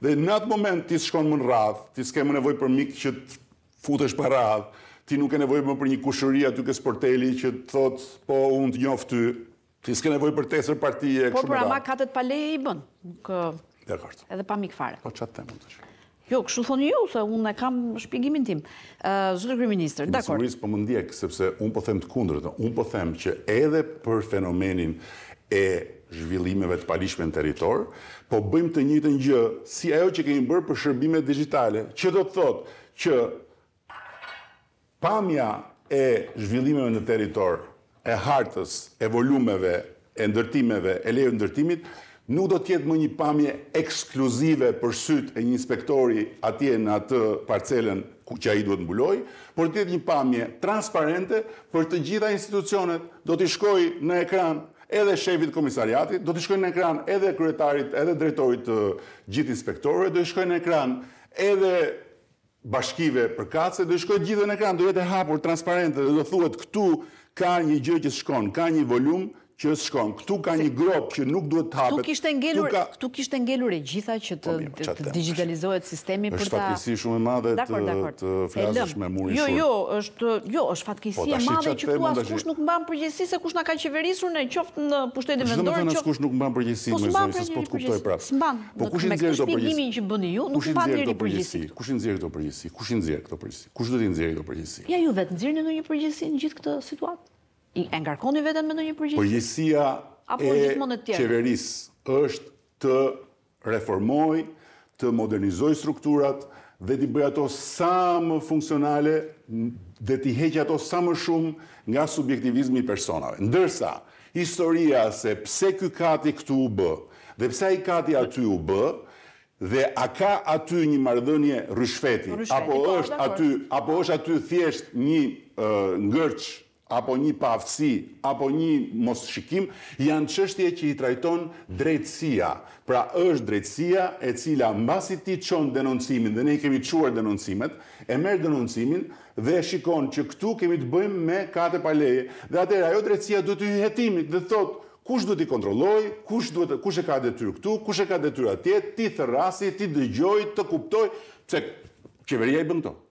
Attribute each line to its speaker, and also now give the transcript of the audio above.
Speaker 1: Dhe në atë moment ti shkon më në radhë, ti s'ke më nevoj për mikë që të futesh për radhë, ti nuk e nevoj më për një kushëria të kësë porteli që të thotë, po, unë të njofë ty, ti s'ke nevoj për tesër partije, kështë më da. Po, pra, ma
Speaker 2: katët pale i bën, edhe pa mikë
Speaker 1: fare. Po, që atë temë, të që?
Speaker 2: Jo, kështu thoni jo, se unë e kam shpjegimin tim. Zullë Kri
Speaker 1: Ministrë, dakor. Po më sigurisë për më ndjekë, sepse unë po them të kundrët, unë po them që edhe për fenomenin e zhvillimeve të palishme në teritor, po bëjmë të njëtë një gjë si ajo që kemi bërë për shërbime digitale, që do të thotë që pamja e zhvillimeve në teritor, e hartës, e volumeve, e ndërtimeve, e lejë ndërtimit, nuk do tjetë më një pamje ekskluzive për syt e një inspektori atje në atë parcelën ku që a i duhet mbuloj, por tjetë një pamje transparente për të gjitha institucionet do t'i shkoj në ekran edhe shefit komisariatit, do të shkojnë në ekran edhe kryetarit, edhe drejtorit të gjithë inspektorëve, do të shkojnë në ekran edhe bashkive për kace, do të shkojnë gjithë në ekran, do jetë hapur, transparente, do të thuet këtu ka një gjë që shkon, ka një volum që shkon, këtu ka një gropë që nuk duhet të hapet.
Speaker 2: Këtu kishtë ngellur e gjitha që të po, po, digitalizohet sistemi për ta... është fatkisi shumë e madhe të flasësh me muri shumë. Jo, jo, është jo, fatkisi po, e madhe që këtu asë kush nuk mban përgjësi se kush nga ka qeverisur në qoftë në pushtetit vendore. Shëtë në thënë kush
Speaker 1: nuk mban përgjësi, me zërë, se s'po të kuptoj prapë. Së mban, me kështë
Speaker 2: që bëni ju, nuk përgjësi. Kush E ngarkoni veten me ndonjë përgjigje?
Speaker 1: Përgjigjia e qeverisë është të reformoj, të modernizoj strukturat dhe t'i bëj ato sa më funksionale dhe t'i heqë ato sa më shumë nga subjektivizmi i personave. Ndërsa, historia se pse ky kati këtu u bë dhe pse ai kati aty u bë dhe a ka aty një marrëdhënie rishfeti, apo po, është aty apo është aty thjesht një uh, ngërç apo një pavësi, apo një mos shikim, janë qështje që i trajton drejtsia. Pra është drejtsia e cila mbasi ti qonë denoncimin, dhe ne i kemi quar denoncimet, e merë denoncimin dhe e shikon që këtu kemi të bëjmë me kate paleje. Dhe atër, ajo drejtsia duhet të jetimit dhe thotë, kush duhet i kontrolloj, kush, duhet, kush e ka detyr këtu, kush e ka detyr atjet, ti thërrasi, ti dëgjoj, të kuptoj, pëse qeveria i bëndonë.